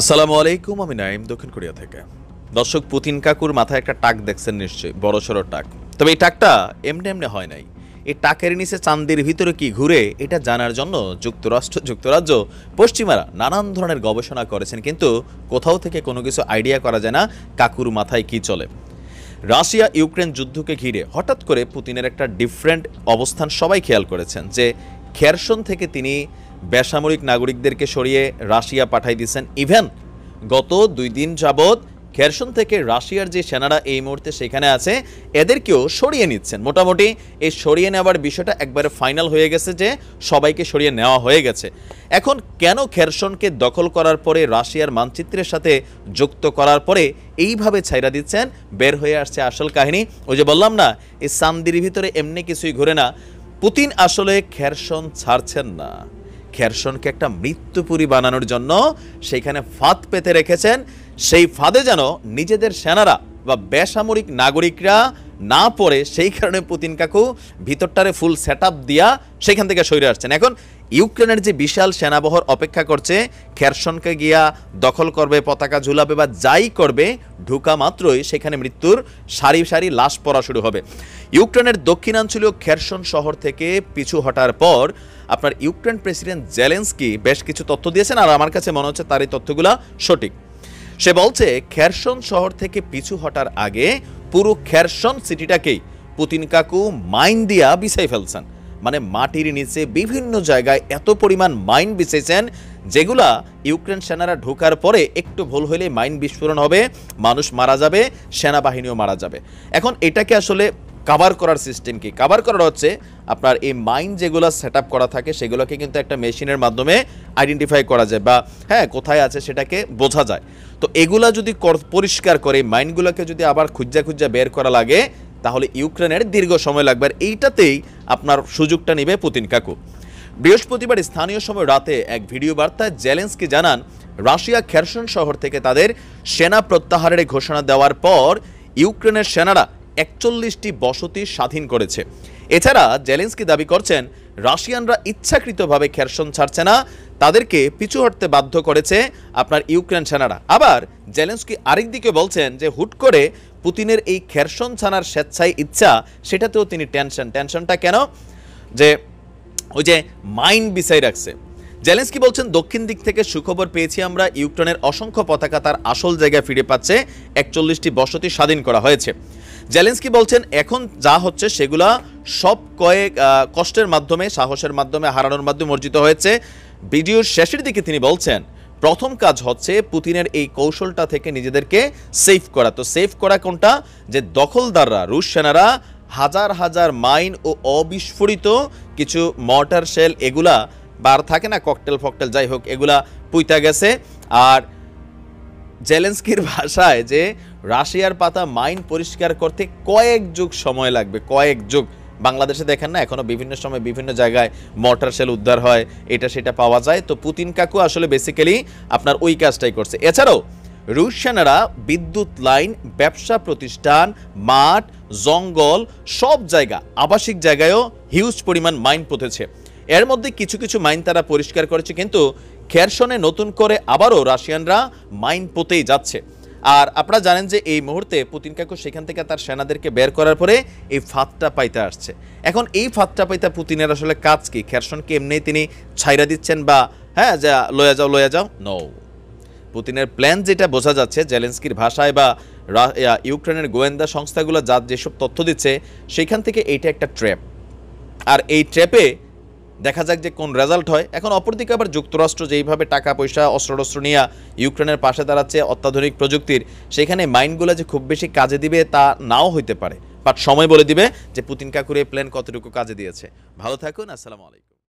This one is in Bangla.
আসসালামু আলাইকুম আমি নাইম দক্ষিণ কোরিয়া থেকে দর্শক পুতিন কাকুর মাথায় একটা টাক দেখছেন নিশ্চয়ই বড়সড় টাক তবে এই টাকটা এমনি এমনি হয় নাই এই টাকের নিচে চান্দির ভিতরে কি ঘুরে এটা জানার জন্য যুক্তরাষ্ট্র যুক্তরাজ্য পশ্চিমারা নানান ধরনের গবেষণা করেছেন কিন্তু কোথাও থেকে কোনো কিছু আইডিয়া করা যায় না কাকুর মাথায় কি চলে রাশিয়া ইউক্রেন যুদ্ধকে ঘিরে হঠাৎ করে পুতিনের একটা ডিফারেন্ট অবস্থান সবাই খেয়াল করেছেন যে খেরসন থেকে তিনি বেসামরিক নাগরিকদেরকে সরিয়ে রাশিয়া পাঠাই দিচ্ছেন ইভেন গত দুই দিন যাবৎ খেরসন থেকে রাশিয়ার যে সেনারা এই মুহূর্তে সেখানে আছে এদেরকেও সরিয়ে নিচ্ছেন মোটামুটি এই সরিয়ে নেওয়ার বিষয়টা একবারে ফাইনাল হয়ে গেছে যে সবাইকে সরিয়ে নেওয়া হয়ে গেছে এখন কেন খেরসনকে দখল করার পরে রাশিয়ার মানচিত্রের সাথে যুক্ত করার পরে এইভাবে ছাইরা দিচ্ছেন বের হয়ে আসছে আসল কাহিনী ওই যে বললাম না এই সান্দির ভিতরে এমনি কিছুই ঘুরে না পুতিন আসলে খেরসন ছাড়ছেন না খেরসনকে একটা মৃত্যুপুরী বানানোর জন্য সেইখানে ফাঁদ পেতে রেখেছেন সেই ফাঁদে যেন নিজেদের সেনারা বা বেসামরিক নাগরিকরা না পড়ে সেই কারণে পুতিন কাকু ভিতরটারে ফুল সেট দিয়া সেখান থেকে সরে আসছেন এখন ইউক্রেনের যে বিশাল সেনাবহর অপেক্ষা করছে খেরসনকে গিয়া দখল করবে পতাকা ঝুলাবে বা যাই করবে ঢুকা মাত্রই সেখানে মৃত্যুর সারি সারি লাশ পড়া শুরু হবে ইউক্রেনের দক্ষিণাঞ্চলীয় খেরসন শহর থেকে পিছু হটার পর আপনার ইউক্রেন প্রেসিডেন্ট জেলেন্সকি বেশ কিছু তথ্য দিয়েছেন আর আমার কাছে মনে হচ্ছে তার এই তথ্যগুলো সঠিক সে বলছে খেরসন শহর থেকে পিছু হটার আগে পুরো খেরসন সিটিটাকেই পুতিন কাকু মাইন দিয়া বিছাই ফেলছেন মানে মাটির নিচে বিভিন্ন জায়গায় এত পরিমাণ মাইন বিছেছেন যেগুলা ইউক্রেন সেনারা ঢোকার পরে একটু ভুল হইলে মাইন বিস্ফোরণ হবে মানুষ মারা যাবে সেনাবাহিনীও মারা যাবে এখন এটাকে আসলে কাভার করার সিস্টেম কি কাভার করার হচ্ছে আপনার এই মাইন যেগুলো সেট করা থাকে সেগুলোকে কিন্তু একটা মেশিনের মাধ্যমে আইডেন্টিফাই করা যায় বা হ্যাঁ কোথায় আছে সেটাকে বোঝা যায় তো এগুলা যদি পরিষ্কার করে মাইনগুলোকে যদি আবার খুঁজা খুঁজা বের করা লাগে তাহলে ইউক্রেনের দীর্ঘ সময় লাগবে আর এইটাতেই আপনার সুযোগটা নেবে পুতিন কাকু বৃহস্পতিবার স্থানীয় সময় রাতে এক ভিডিও বার্তায় জেলেন্সকি জানান রাশিয়া খেরসন শহর থেকে তাদের সেনা প্রত্যাহারের ঘোষণা দেওয়ার পর ইউক্রেনের সেনারা একচল্লিশটি বসতি স্বাধীন করেছে এছাড়া জেলেন্সকি দাবি করছেন রাশিয়ানরা ইচ্ছাকৃতভাবে খেরসন ছাড়ছে না তাদেরকে পিছু হটতে বাধ্য করেছে আপনার ইউক্রেন সেনারা আবার জেলেন্সকি আরেক দিকে বলছেন যে হুট করে পুতিনের এই খেরসন ছানার স্বেচ্ছায় ইচ্ছা সেটাতেও তিনি টেনশন টেনশনটা কেন যে ওই যে মাইন্ড বিষয় রাখছে জেলেন্সকি বলছেন দক্ষিণ দিক থেকে সুখবর পেয়েছি আমরা ইউক্রেনের অসংখ্য পতাকা তার আসল জায়গায় ফিরে পাচ্ছে একচল্লিশটি বসতি স্বাধীন করা হয়েছে জেলেন্সকি বলছেন এখন যা হচ্ছে সেগুলা সব কয়েক কষ্টের মাধ্যমে সাহসের মাধ্যমে হারানোর মাধ্যমে অর্জিত হয়েছে ভিডিওর শেষের দিকে তিনি বলছেন প্রথম কাজ হচ্ছে পুতিনের এই কৌশলটা থেকে নিজেদেরকে সেফ করা তো সেফ করা কোনটা যে দখলদাররা রুশ সেনারা হাজার হাজার মাইন ও অবিস্ফোরিত কিছু মর্টার শেল এগুলা বার থাকে না ককটেল ফকটেল যাই হোক এগুলা পুইতা গেছে আর জেলেন্সকির ভাষায় যে রাশিয়ার পাতা মাইন পরিষ্কার করতে কয়েক যুগ সময় লাগবে কয়েক যুগ বাংলাদেশে দেখেন না এখনও বিভিন্ন সময় বিভিন্ন জায়গায় মর্টার সেল উদ্ধার হয় এটা সেটা পাওয়া যায় তো পুতিন কাকু আসলে বেসিক্যালি আপনার ওই কাজটাই করছে এছাড়াও রুশ সেনারা বিদ্যুৎ লাইন ব্যবসা প্রতিষ্ঠান মাঠ জঙ্গল সব জায়গা আবাসিক জায়গায়ও হিউজ পরিমাণ মাইন পুঁতেছে এর মধ্যে কিছু কিছু মাইন তারা পরিষ্কার করেছে কিন্তু খেরসনে নতুন করে আবারও রাশিয়ানরা মাইন পোতেই যাচ্ছে আর আপনারা জানেন যে এই মুহূর্তে পুতিন কাকু সেখান থেকে তার সেনাদেরকে বের করার পরে এই ফাঁদটা পাইতে আসছে এখন এই ফাঁদটা পাইতে পুতিনের আসলে কাজ কি খেরসনকে এমনি তিনি ছাইরা দিচ্ছেন বা হ্যাঁ যা লয়া যাও লয়া যাও নৌ পুতিনের প্ল্যান যেটা বোঝা যাচ্ছে জেলেন্সকির ভাষায় বা ইউক্রেনের গোয়েন্দা সংস্থাগুলো যা যেসব তথ্য দিচ্ছে সেখান থেকে এইটা একটা ট্র্যাপ আর এই ট্র্যাপে দেখা যাক যে কোন রেজাল্ট হয় এখন অপরদিকে আবার যুক্তরাষ্ট্র যেইভাবে টাকা পয়সা অস্ত্রশস্ত্র নিয়ে ইউক্রেনের পাশে দাঁড়াচ্ছে অত্যাধুনিক প্রযুক্তির সেখানে মাইন্ডগুলো যে খুব বেশি কাজে দিবে তা নাও হইতে পারে বাট সময় বলে দিবে যে পুতিন কাকুরে প্ল্যান কতটুকু কাজে দিয়েছে ভালো থাকুন আসসালামু আলাইকুম